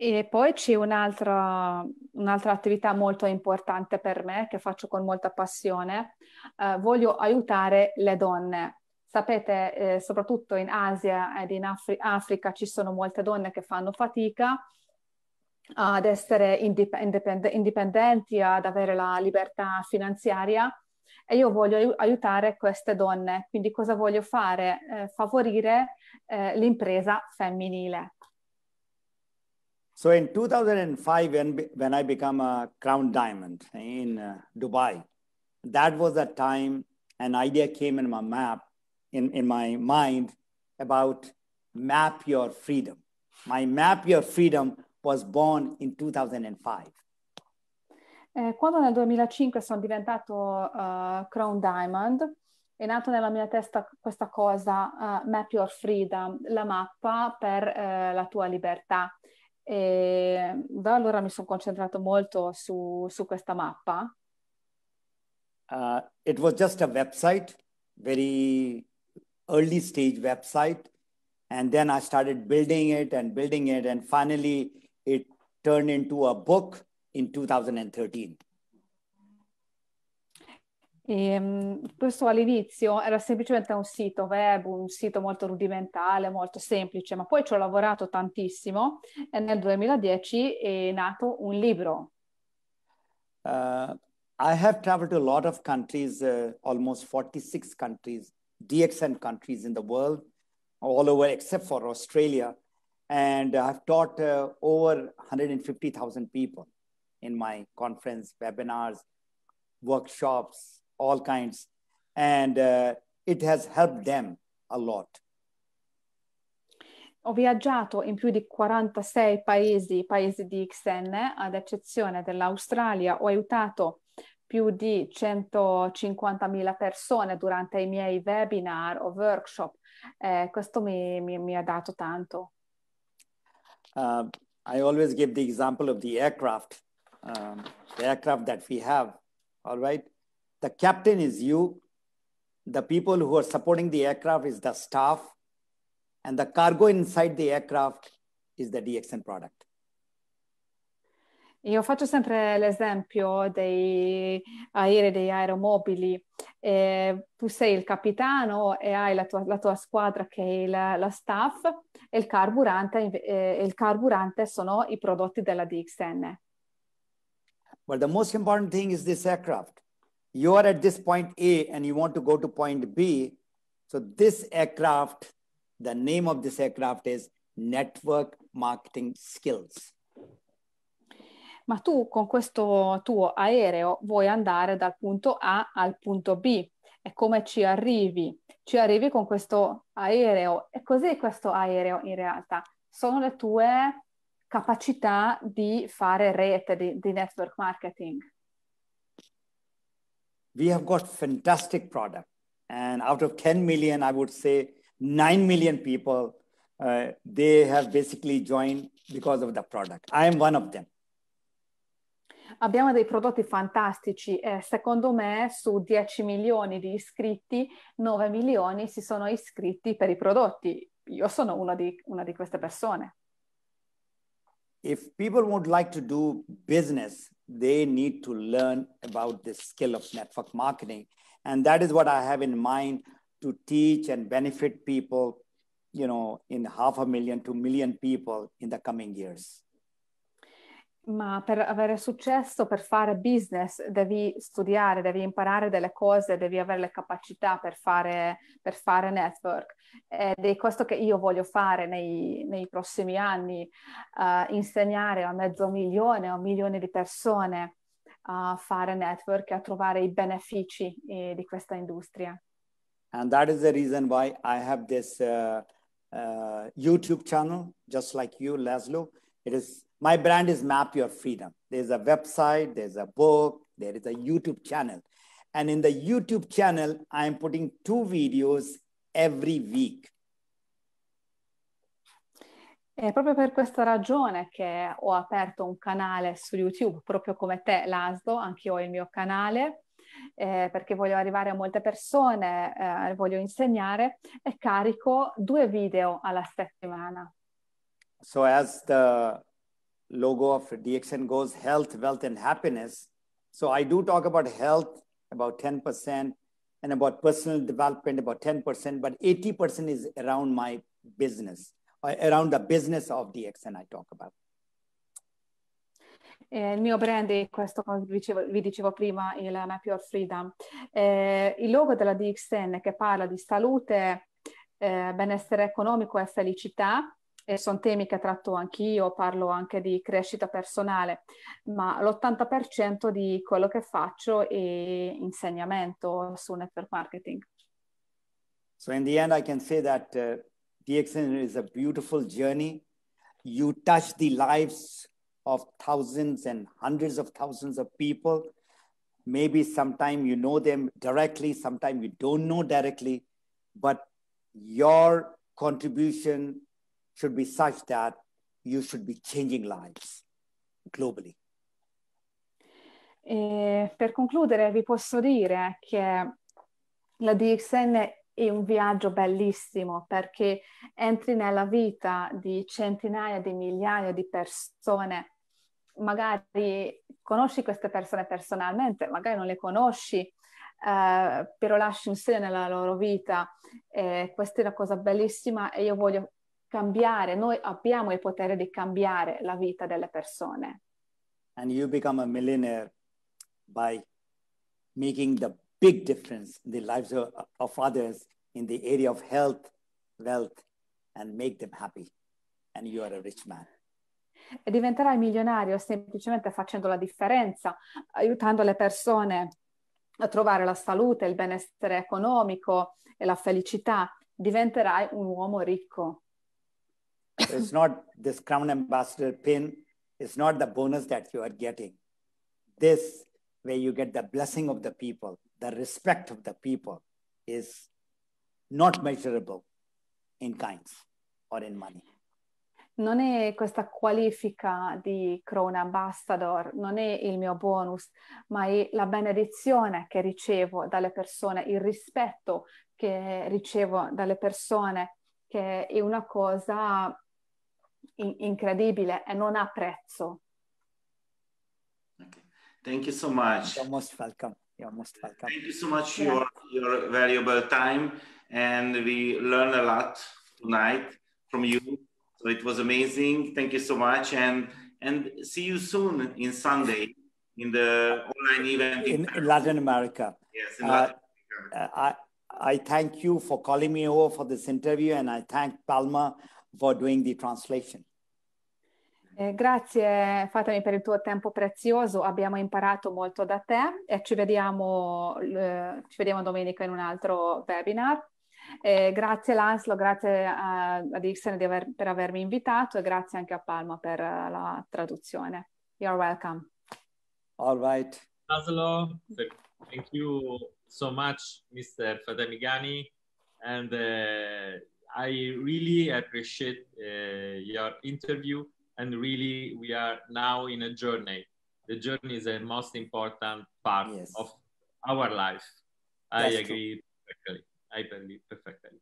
E poi c'è un'altra, un'altra, attività molto importante per me che faccio con molta passione. Eh, voglio aiutare le donne. Sapete, eh, soprattutto in Asia ed in Afri- Africa ci sono molte donne che fanno fatica ad essere indip- indipendenti, ad avere la libertà finanziaria e io voglio aiutare queste donne. Quindi cosa voglio fare? Eh, favorire eh, l'impresa femminile So in 2005, when, when I became a crown diamond in uh, Dubai, that was a time an idea came in my map, in, in my mind about map your freedom. My map your freedom was born in 2005. Eh, quando nel 2005 sono diventato uh, Crown Diamond, è nata nella mia testa questa cosa, uh, Map Your Freedom, la mappa per uh, la tua libertà. E da allora mi sono concentrato molto su, su questa mappa. Uh, it was just a website, very early stage website. And then I started building it and building it. And finally, it turned into a book in 2013. E ehm, questo all'inizio era semplicemente un sito web, un sito molto rudimentale, molto semplice, ma poi ci ho lavorato tantissimo e nel 2010 è nato un libro. Uh, I have traveled a lot of countries, uh, almost 46 countries, DXN countries in the world, all over except for Australia. And I've taught uh, over 150,000 people in my conference, webinars, workshops, all kinds. And uh, it has helped them a lot. Ho viaggiato in più di 46 paesi, paesi di XN, ad eccezione dell'Australia. Ho aiutato più di 150.000 persone durante i miei webinar o workshop. Eh, questo mi, mi, mi, ha dato tanto. Uh, I always give the example of the aircraft, um, the aircraft that we have, all right? The captain is you. The people who are supporting the aircraft is the staff. And the cargo inside the aircraft is the DXN product. Io faccio sempre l'esempio dei aerei, degli aeromobili. Eh, tu sei il capitano e hai la tua, la tua squadra che è la, la staff e il carburante, eh, il carburante sono i prodotti della DXN. But the most important thing is this aircraft you are at this point A and you want to go to point B. So this aircraft, the name of this aircraft is Network Marketing Skills. Ma tu con questo tuo aereo vuoi andare dal punto A al punto B. E come ci arrivi? Ci arrivi con questo aereo. E cos'è questo aereo in realtà? Sono le tue capacità di fare rete, di, di network marketing we have got fantastic product. And out of 10 million, I would say 9 million people, uh, they have basically joined because of the product. I am one of them. Abbiamo dei prodotti fantastici e secondo me su 10 milioni di iscritti, 9 milioni si sono iscritti per i prodotti. Io sono una di, una di queste persone. if people would like to do business, they need to learn about the skill of network marketing. And that is what I have in mind to teach and benefit people, you know, in half a million to million people in the coming years. ma per avere successo, per fare business, devi studiare, devi imparare delle cose, devi avere le capacità per fare, per fare network. Ed è questo che io voglio fare nei, nei prossimi anni, uh, insegnare a mezzo milione o milioni di persone a fare network e a trovare i benefici eh, di questa industria. And that is the reason why I have this uh, uh, YouTube channel, just like you, Laszlo. It is My brand is Map Your Freedom. There's a website, there's a book, there is a YouTube channel. And in the YouTube channel, I'm putting two videos every week. È proprio per questa ragione che ho aperto un canale su YouTube, proprio come te, Laszlo, anche io ho il mio canale, eh, perché voglio arrivare a molte persone, eh, voglio insegnare e carico due video alla settimana. So as the logo of DXN goes health, wealth, and happiness. So I do talk about health about 10% and about personal development about 10%, but 80% is around my business, uh, around the business of DXN I talk about. Eh, il mio brand è questo, come dicevo, vi dicevo prima, il Map Your Freedom. Eh, il logo della DXN che parla di salute, eh, benessere economico e felicità eh, sono temi che tratto anch'io, parlo anche di crescita personale, ma l'80% di quello che faccio è insegnamento su network marketing. So in the end I can say that uh, DXN is a beautiful journey. You touch the lives of thousands and hundreds of thousands of people. Maybe sometime you know them directly, sometime you don't know directly, but your contribution should be such that you should be changing lives globally. E per concludere vi posso dire che la DXN è un viaggio bellissimo perché entri nella vita di centinaia di migliaia di persone, magari conosci queste persone personalmente, magari non le conosci, eh, però lasci un segno nella loro vita. Eh, questa è una cosa bellissima e io voglio cambiare, noi abbiamo il potere di cambiare la vita delle persone. And you become a millionaire by making the big difference in the lives of, of others in the area of health, wealth and make them happy. And you are a rich man. E diventerai milionario semplicemente facendo la differenza, aiutando le persone a trovare la salute, il benessere economico e la felicità. Diventerai un uomo ricco it's not this crown ambassador pin it's not the bonus that you are getting this where you get the blessing of the people the respect of the people is not measurable in kinds or in money non è questa qualifica di crown ambassador, non è il mio bonus, ma è la benedizione che ricevo dalle persone, il rispetto che ricevo dalle persone, che è una cosa in- incredibile e non ha prezzo. Okay. Thank you so much. You're most welcome. You're most welcome. Thank you so much yeah. your, your valuable time and we learned a lot tonight from you. So it was amazing. Thank you so much and and see you soon in Sunday in the online event in, in Latin America. Yes, in uh, Latin uh, America. I, I thank you for calling me over for this interview, and I thank Palma. for doing the translation. Eh, grazie Fatemi per il tuo tempo prezioso, abbiamo imparato molto da te e ci vediamo, eh, ci vediamo domenica in un altro webinar. Eh, grazie Lanslo, grazie a, a Dixon aver, per avermi invitato e grazie anche a Palma per eh, la traduzione. You're welcome. All right. Laszlo, thank you so much, Mr. Fatemigani. And uh, i really appreciate uh, your interview and really we are now in a journey. The journey is the most important part yes. of our life. That's I agree perfectly. I agree perfectly.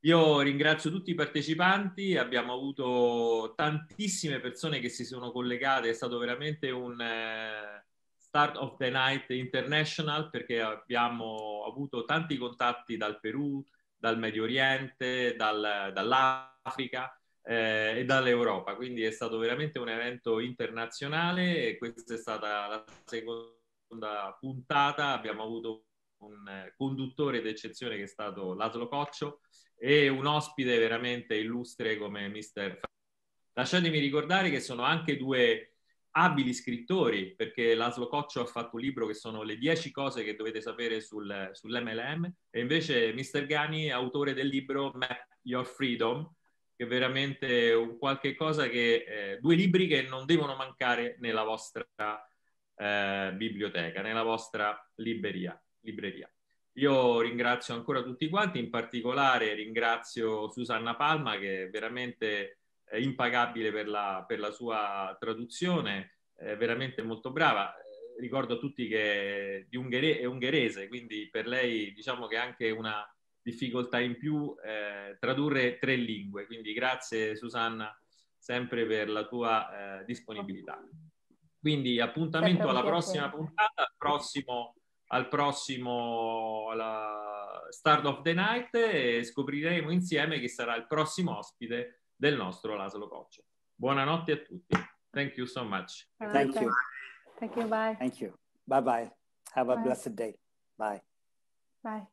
Io ringrazio tutti i partecipanti, abbiamo avuto tantissime persone che si sono collegate, è stato veramente un eh, Start of the Night International perché abbiamo avuto tanti contatti dal Perù, dal Medio Oriente, dal, dall'Africa eh, e dall'Europa. Quindi è stato veramente un evento internazionale e questa è stata la seconda puntata. Abbiamo avuto un conduttore d'eccezione che è stato Laszlo Coccio e un ospite veramente illustre come Mister. Lasciatemi ricordare che sono anche due abili scrittori, perché Laszlo Coccio ha fatto un libro che sono le 10 cose che dovete sapere sul, sull'MLM, e invece Mr. Gani è autore del libro Map Your Freedom, che è veramente un qualche cosa che, eh, due libri che non devono mancare nella vostra eh, biblioteca, nella vostra libreria. libreria. Io ringrazio ancora tutti quanti, in particolare ringrazio Susanna Palma che veramente eh, impagabile per la, per la, sua traduzione, eh, veramente molto brava. Eh, ricordo a tutti che di unghere- è ungherese, quindi per lei diciamo che è anche una difficoltà in più eh, tradurre tre lingue. Quindi grazie Susanna sempre per la tua eh, disponibilità. Quindi appuntamento alla prossima puntata, al prossimo, al prossimo alla Start of the Night e scopriremo insieme chi sarà il prossimo ospite del nostro Laszlo Coccio. Buonanotte a tutti. Thank you so much. Thank, Thank you. you. Thank you. Bye. Thank you. Bye bye. Have a bye. blessed day. Bye. Bye.